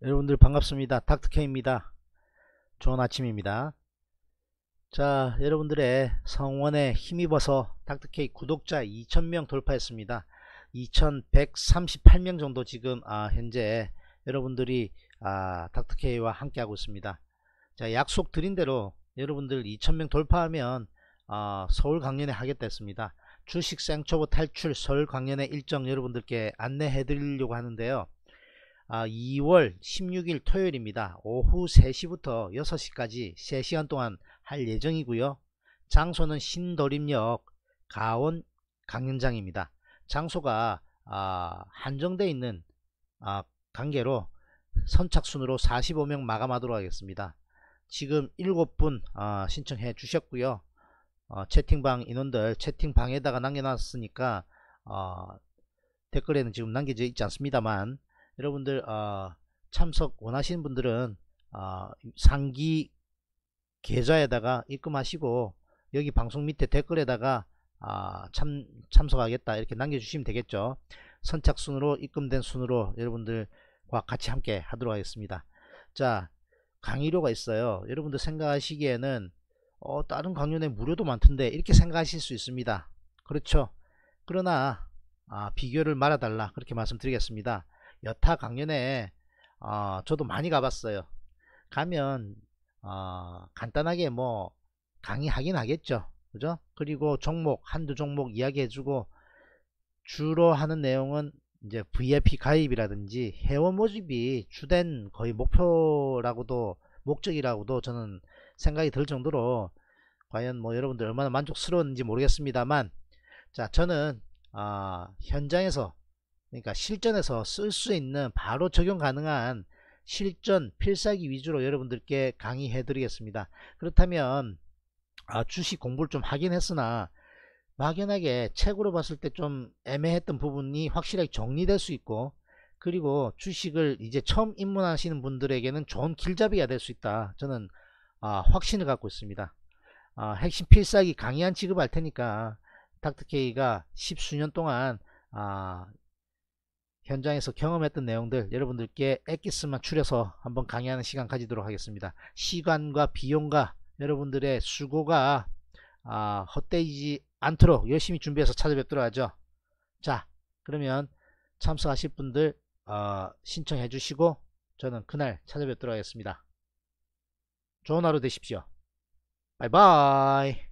여러분들 반갑습니다. 닥터케입니다. 좋은 아침입니다. 자 여러분들의 성원에 힘입어서 닥터케이 구독자 2,000명 돌파했습니다. 2,138명 정도 지금 아, 현재 여러분들이 아, 닥터케이와 함께하고 있습니다. 자 약속 드린 대로 여러분들 2,000명 돌파하면 아, 서울 강연에 하겠다 했습니다. 주식 생초보 탈출 서울 강연의 일정 여러분들께 안내해 드리려고 하는데요. 2월 아, 16일 토요일입니다. 오후 3시부터 6시까지 3시간 동안 할 예정이고요. 장소는 신도림역 가온 강연장입니다. 장소가 아, 한정되어 있는 아, 관계로 선착순으로 45명 마감하도록 하겠습니다. 지금 7분 아, 신청해 주셨고요. 어, 채팅방 인원들 채팅방에다가 남겨놨으니까 어, 댓글에는 지금 남겨져 있지 않습니다만 여러분들 아, 참석 원하시는 분들은 아, 상기 계좌에다가 입금하시고 여기 방송 밑에 댓글에다가 아, 참, 참석하겠다 이렇게 남겨주시면 되겠죠 선착순으로 입금된 순으로 여러분들과 같이 함께 하도록 하겠습니다 자 강의료가 있어요 여러분들 생각하시기에는 어, 다른 강연에 무료도 많던데 이렇게 생각하실 수 있습니다 그렇죠 그러나 아, 비교를 말아달라 그렇게 말씀드리겠습니다 여타 강연에 어, 저도 많이 가봤어요. 가면 어, 간단하게 뭐 강의하긴 하겠죠. 그죠? 그리고 종목 한두 종목 이야기해주고 주로 하는 내용은 이제 VIP 가입이라든지 회원 모집이 주된 거의 목표라고도 목적이라고도 저는 생각이 들 정도로 과연 뭐 여러분들 얼마나 만족스러운지 모르겠습니다만 자 저는 어, 현장에서 그러니까 실전에서 쓸 수 있는 바로 적용 가능한 실전 필살기 위주로 여러분들께 강의해 드리겠습니다. 그렇다면 아, 주식 공부를 좀 하긴 했으나 막연하게 책으로 봤을 때 좀 애매했던 부분이 확실하게 정리될 수 있고 그리고 주식을 이제 처음 입문하시는 분들에게는 좋은 길잡이가 될 수 있다. 저는 아, 확신을 갖고 있습니다. 아, 핵심 필살기 강의한 지급할 테니까 닥터케이가 십수년 동안 아, 현장에서 경험했던 내용들 여러분들께 엑기스만 추려서 한번 강의하는 시간 가지도록 하겠습니다. 시간과 비용과 여러분들의 수고가 아, 헛되지 않도록 열심히 준비해서 찾아뵙도록 하죠. 자 그러면 참석하실 분들 어, 신청해 주시고 저는 그날 찾아뵙도록 하겠습니다. 좋은 하루 되십시오. 바이바이